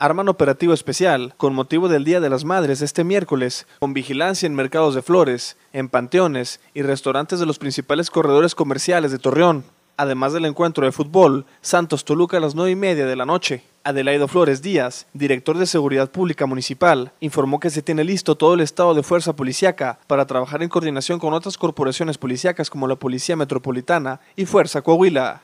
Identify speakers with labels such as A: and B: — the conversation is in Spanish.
A: arman operativo especial con motivo del Día de las Madres este miércoles, con vigilancia en mercados de flores, en panteones y restaurantes de los principales corredores comerciales de Torreón. Además del encuentro de fútbol, Santos Toluca a las 9 y media de la noche. Adelaido Flores Díaz, director de Seguridad Pública Municipal, informó que se tiene listo todo el estado de fuerza policiaca para trabajar en coordinación con otras corporaciones policíacas como la Policía Metropolitana y Fuerza Coahuila.